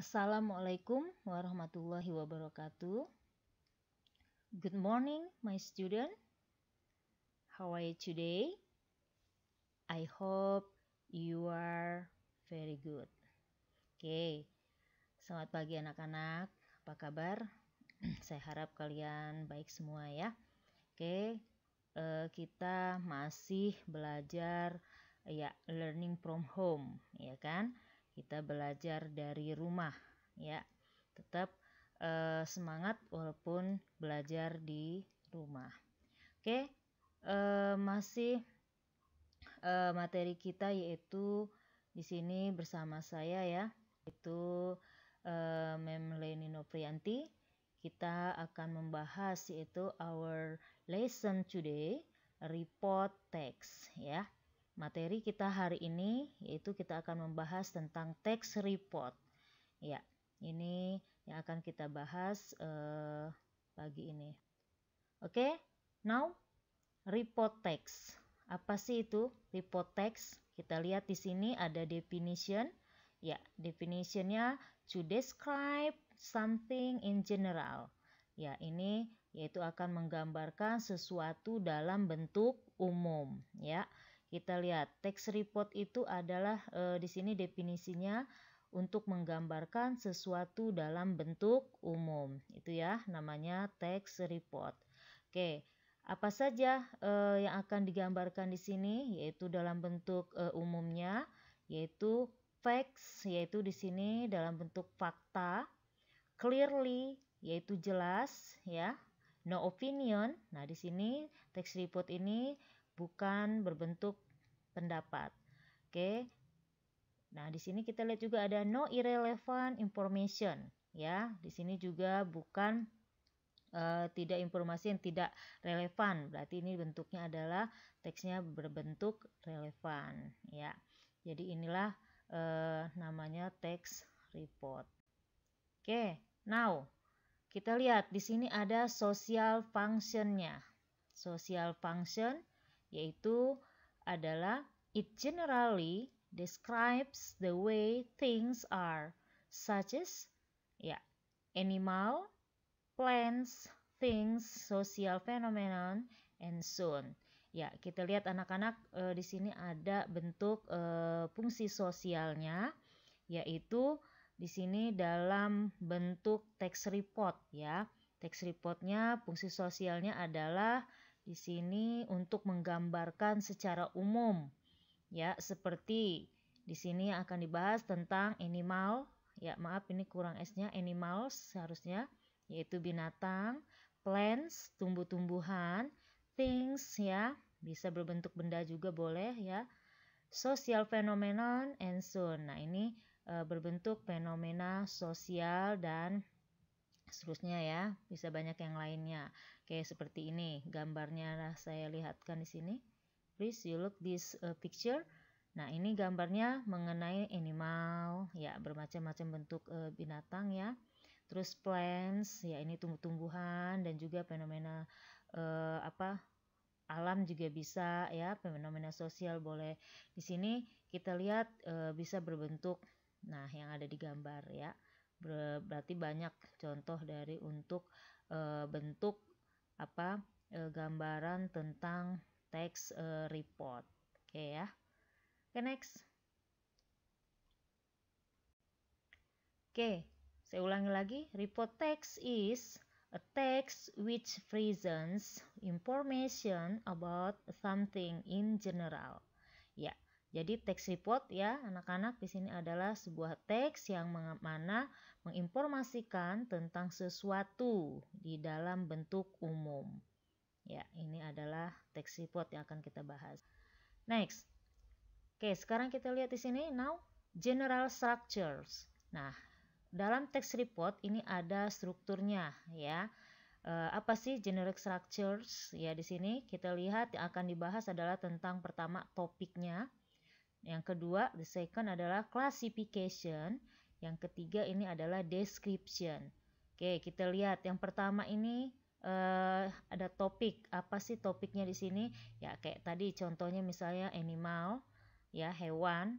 Assalamualaikum warahmatullahi wabarakatuh. Good morning, my student. How are you today? I hope you are very good. Oke, okay. selamat pagi anak-anak. Apa kabar? Saya harap kalian baik semua ya. Oke, okay. uh, eh, kita masih belajar ya learning from home, ya kan? kita belajar dari rumah ya tetap e, semangat walaupun belajar di rumah oke e, masih e, materi kita yaitu di sini bersama saya ya itu e, Mem Lenino Prianti kita akan membahas yaitu our lesson today report text ya materi kita hari ini yaitu kita akan membahas tentang tax report. Ya, ini yang akan kita bahas uh, pagi ini. Oke, okay? now report tax. Apa sih itu report tax? Kita lihat di sini ada definition. Ya, definitionnya to describe something in general. Ya, ini yaitu akan menggambarkan sesuatu dalam bentuk umum. Ya, kita lihat teks report itu adalah e, di sini definisinya untuk menggambarkan sesuatu dalam bentuk umum. Itu ya namanya teks report. Oke, apa saja e, yang akan digambarkan di sini yaitu dalam bentuk e, umumnya yaitu facts yaitu di sini dalam bentuk fakta, clearly yaitu jelas ya, no opinion. Nah, di sini teks report ini bukan berbentuk pendapat. Oke. Nah, di sini kita lihat juga ada no irrelevant information ya. Di sini juga bukan uh, tidak informasi yang tidak relevan. Berarti ini bentuknya adalah teksnya berbentuk relevan ya. Jadi inilah uh, namanya teks report. Oke, now kita lihat di sini ada social functionnya. Social function yaitu adalah it generally describes the way things are, such as ya animal, plants, things, social phenomenon, and so on. Ya, kita lihat anak-anak e, di sini ada bentuk e, fungsi sosialnya yaitu di sini dalam bentuk text report ya. Text reportnya fungsi sosialnya adalah di sini untuk menggambarkan secara umum ya seperti di sini akan dibahas tentang animal ya maaf ini kurang S-nya animals seharusnya yaitu binatang, plants, tumbuh-tumbuhan, things ya, bisa berbentuk benda juga boleh ya. Social phenomenon and soon. Nah, ini e, berbentuk fenomena sosial dan seterusnya ya, bisa banyak yang lainnya. Oke, seperti ini gambarnya nah, saya lihatkan di sini. Please you look this uh, picture. Nah, ini gambarnya mengenai animal, ya, bermacam-macam bentuk uh, binatang ya. Terus plants, ya ini tumbuh-tumbuhan dan juga fenomena uh, apa? alam juga bisa ya, fenomena sosial boleh. Di sini kita lihat uh, bisa berbentuk nah yang ada di gambar ya. berarti banyak contoh dari untuk uh, bentuk apa e, gambaran tentang tax e, report. Oke okay, ya. Oke, okay, next. Oke, okay, saya ulangi lagi. Report tax is a text which presents information about something in general. Ya, jadi teks report ya anak-anak di sini adalah sebuah teks yang mana menginformasikan tentang sesuatu di dalam bentuk umum. Ya, ini adalah teks report yang akan kita bahas. Next. Oke, sekarang kita lihat di sini now general structures. Nah, dalam teks report ini ada strukturnya ya. E, apa sih generic structures? Ya, di sini kita lihat yang akan dibahas adalah tentang pertama topiknya, yang kedua, the second adalah classification. Yang ketiga ini adalah description. Oke, kita lihat yang pertama ini eh, ada topik. Apa sih topiknya di sini? Ya kayak tadi contohnya misalnya animal, ya hewan,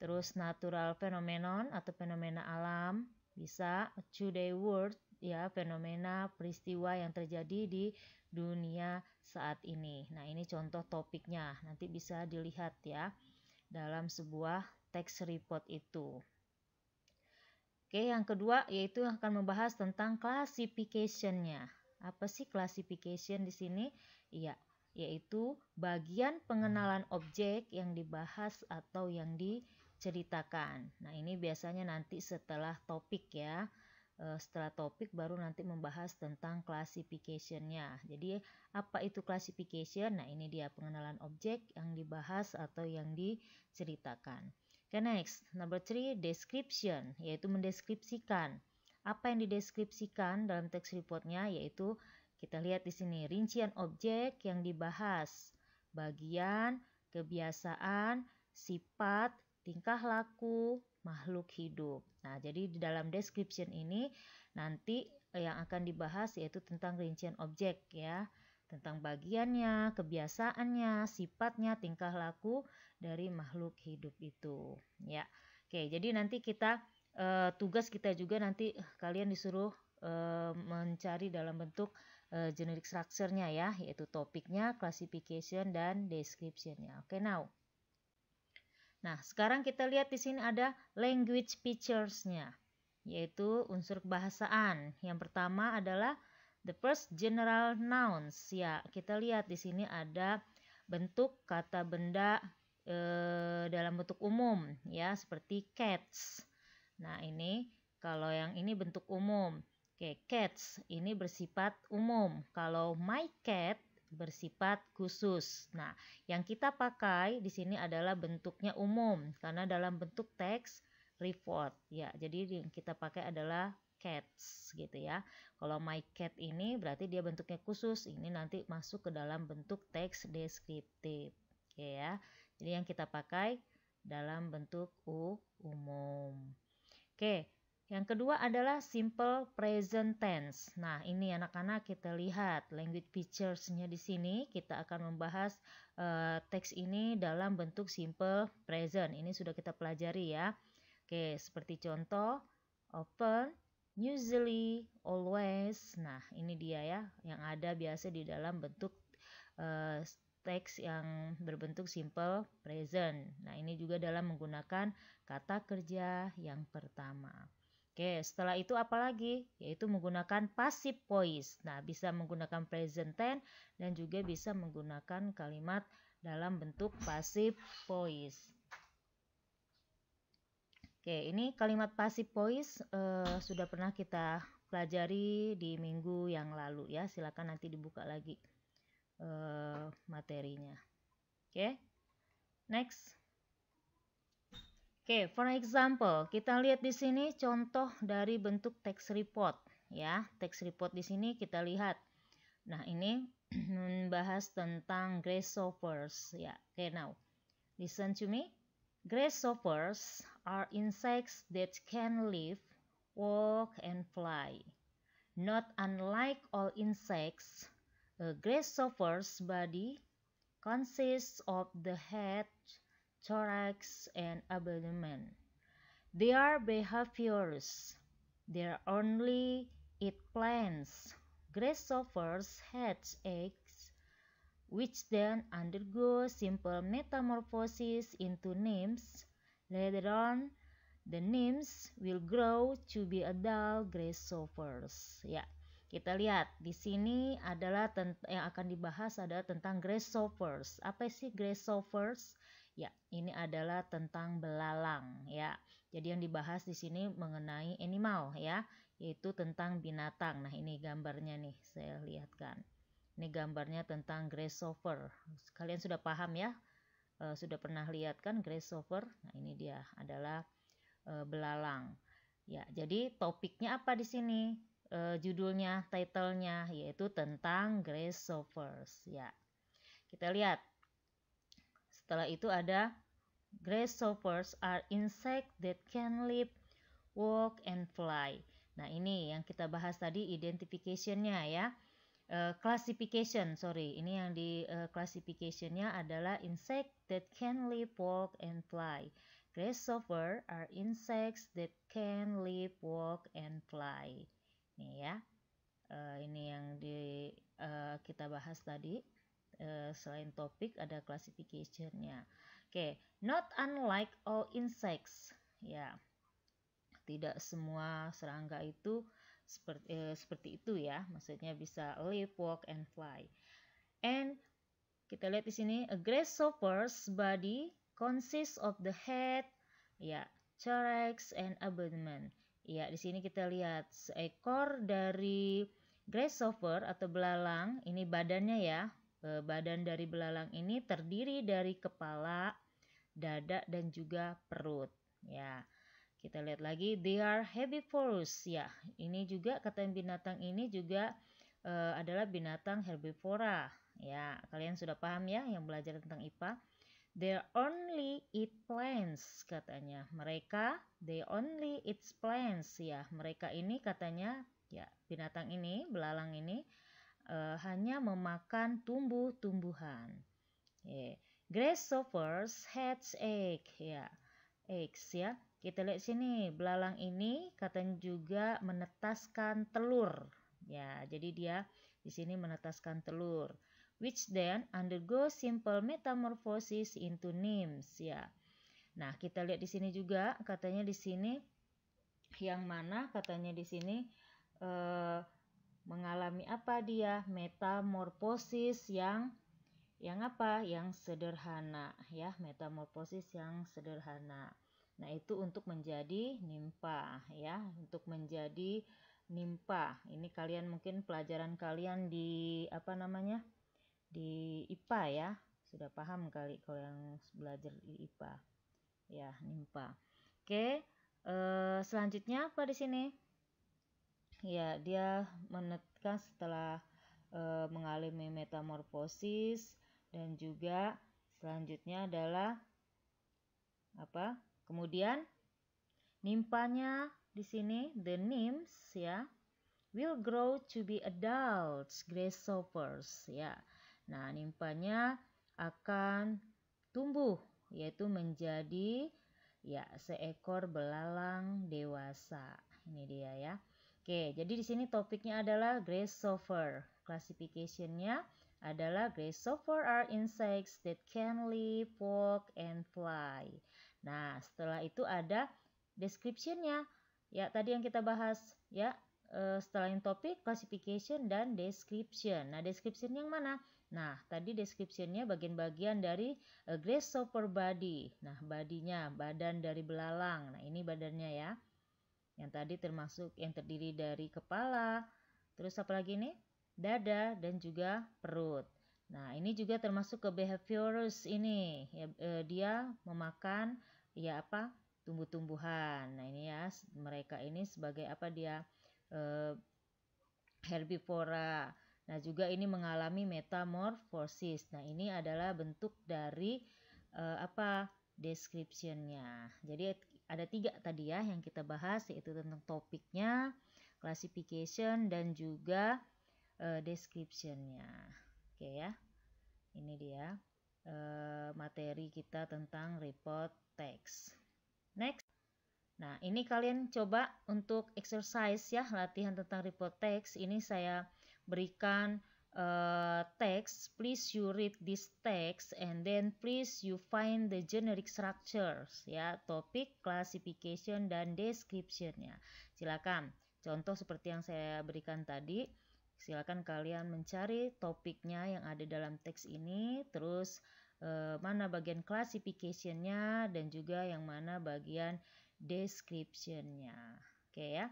terus natural phenomenon atau fenomena alam, bisa today world ya fenomena peristiwa yang terjadi di dunia saat ini. Nah, ini contoh topiknya. Nanti bisa dilihat ya dalam sebuah teks report itu. Oke, yang kedua yaitu akan membahas tentang classification-nya. Apa sih classification di sini? Iya, yaitu bagian pengenalan objek yang dibahas atau yang diceritakan. Nah, ini biasanya nanti setelah topik ya eh, setelah topik baru nanti membahas tentang classification-nya. Jadi apa itu classification? Nah, ini dia pengenalan objek yang dibahas atau yang diceritakan. Okay, next. Number three, description, yaitu mendeskripsikan. Apa yang dideskripsikan dalam teks reportnya yaitu kita lihat di sini rincian objek yang dibahas, bagian, kebiasaan, sifat, tingkah laku, makhluk hidup. Nah, jadi di dalam description ini nanti yang akan dibahas yaitu tentang rincian objek ya tentang bagiannya, kebiasaannya, sifatnya, tingkah laku dari makhluk hidup itu. Ya, oke. Jadi nanti kita e, tugas kita juga nanti eh, kalian disuruh e, mencari dalam bentuk e, generic structure-nya ya, yaitu topiknya, classification dan description-nya. Oke, now. Nah, sekarang kita lihat di sini ada language features-nya, yaitu unsur kebahasaan. Yang pertama adalah The first general nouns ya, kita lihat di sini ada bentuk kata benda e, dalam bentuk umum ya, seperti cats. Nah, ini kalau yang ini bentuk umum. Oke, cats ini bersifat umum. Kalau my cat bersifat khusus. Nah, yang kita pakai di sini adalah bentuknya umum karena dalam bentuk teks report ya. Jadi yang kita pakai adalah cats gitu ya. Kalau my cat ini berarti dia bentuknya khusus, ini nanti masuk ke dalam bentuk teks deskriptif. Gitu ya. Jadi yang kita pakai dalam bentuk U umum. Oke, yang kedua adalah simple present tense. Nah, ini anak-anak kita lihat language features-nya di sini. Kita akan membahas uh, teks ini dalam bentuk simple present. Ini sudah kita pelajari ya. Oke, seperti contoh open usually, always. Nah, ini dia ya yang ada biasa di dalam bentuk uh, teks yang berbentuk simple present. Nah, ini juga dalam menggunakan kata kerja yang pertama. Oke, setelah itu apa lagi? Yaitu menggunakan passive voice. Nah, bisa menggunakan present tense dan juga bisa menggunakan kalimat dalam bentuk passive voice. Oke, ini kalimat pasif voice uh, sudah pernah kita pelajari di minggu yang lalu ya. Silakan nanti dibuka lagi uh, materinya. Oke, next. Oke, for example, kita lihat di sini contoh dari bentuk teks report ya. teks report di sini kita lihat. Nah, ini membahas tentang grasshoppers ya. Oke, now listen to me. Grasshoppers are insects that can live, walk, and fly. Not unlike all insects, a grasshopper's body consists of the head, thorax, and abdomen. They are behaviors. They only eat plants. Grasshoppers hatch eggs, which then undergo simple metamorphosis into nymphs, Later on, the nymphs will grow to be adult grasshoppers. Ya, kita lihat di sini adalah yang akan dibahas adalah tentang grasshoppers. Apa sih grasshoppers? Ya, ini adalah tentang belalang ya. Jadi yang dibahas di sini mengenai animal ya, yaitu tentang binatang. Nah, ini gambarnya nih saya lihatkan. Ini gambarnya tentang grasshopper. Kalian sudah paham ya uh, sudah pernah lihat kan grasshopper nah ini dia adalah uh, belalang ya jadi topiknya apa di sini uh, judulnya titlenya yaitu tentang grasshoppers ya kita lihat setelah itu ada grasshoppers are insect that can live walk and fly nah ini yang kita bahas tadi identificationnya ya Eh, classification sorry ini yang di uh, classificationnya adalah insect that can live walk and fly grasshopper are insects that can live walk and fly nih ya uh, ini yang di uh, kita bahas tadi uh, selain topik ada classificationnya oke okay. not unlike all insects ya yeah. tidak semua serangga itu seperti eh, seperti itu ya maksudnya bisa live walk and fly and kita lihat di sini a grasshopper's body consists of the head ya thorax and abdomen ya di sini kita lihat seekor dari grasshopper atau belalang ini badannya ya e, badan dari belalang ini terdiri dari kepala dada dan juga perut ya kita lihat lagi, they are herbivores. Ya, ini juga kata binatang ini juga e, adalah binatang herbivora. Ya, kalian sudah paham ya yang belajar tentang IPA. They only eat plants katanya. Mereka they only eat plants ya. Mereka ini katanya ya binatang ini belalang ini uh, hanya memakan tumbuh-tumbuhan. Yeah. Grasshoppers hatch egg ya. Eggs ya kita lihat sini, belalang ini katanya juga menetaskan telur. Ya, jadi dia di sini menetaskan telur. Which then undergo simple metamorphosis into nymphs. Ya. Nah, kita lihat di sini juga, katanya di sini yang mana katanya di sini eh, mengalami apa dia metamorfosis yang yang apa yang sederhana ya metamorfosis yang sederhana Nah, itu untuk menjadi nimpa ya, untuk menjadi nimpa. Ini kalian mungkin pelajaran kalian di apa namanya? di IPA ya. Sudah paham kali kalau yang belajar di IPA. Ya, nimpa. Oke, eh, selanjutnya apa di sini? Ya, dia menetkan setelah eh, mengalami metamorfosis dan juga selanjutnya adalah apa? Kemudian nimpanya di sini the nymphs ya will grow to be adults grasshoppers ya. Nah, nimpanya akan tumbuh yaitu menjadi ya seekor belalang dewasa. Ini dia ya. Oke, jadi di sini topiknya adalah grasshopper. Classification-nya adalah grasshopper are insects that can live walk, and fly. Nah, setelah itu ada description-nya. Ya, tadi yang kita bahas ya, eh, setelah yang topik, classification dan description. Nah, description yang mana? Nah, tadi description-nya bagian-bagian dari uh, eh, grasshopper body. Nah, badinya, badan dari belalang. Nah, ini badannya ya. Yang tadi termasuk yang terdiri dari kepala, terus apa lagi nih? Dada dan juga perut. Nah, ini juga termasuk ke behaviorus ini. Ya, eh, dia memakan ya apa? tumbuh-tumbuhan. Nah, ini ya mereka ini sebagai apa dia eh, herbivora. Nah, juga ini mengalami metamorfosis. Nah, ini adalah bentuk dari eh, apa? descriptionnya. Jadi ada tiga tadi ya yang kita bahas yaitu tentang topiknya, classification dan juga uh, descriptionnya. Oke ya, ini dia e, materi kita tentang report text. Next. Nah, ini kalian coba untuk exercise ya, latihan tentang report text. Ini saya berikan uh, eh, text, please you read this text and then please you find the generic structures ya, topik, classification dan descriptionnya. Silakan. Contoh seperti yang saya berikan tadi. Silakan kalian mencari topiknya yang ada dalam teks ini, terus eh, mana bagian classificationnya dan juga yang mana bagian descriptionnya. Oke ya,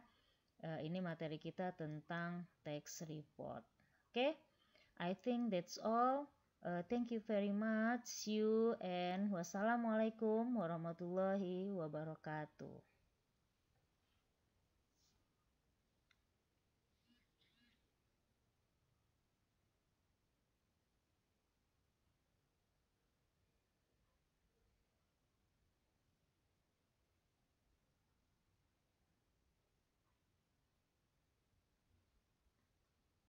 eh, ini materi kita tentang teks report. Oke, I think that's all. Uh, thank you very much. See you and wassalamualaikum warahmatullahi wabarakatuh.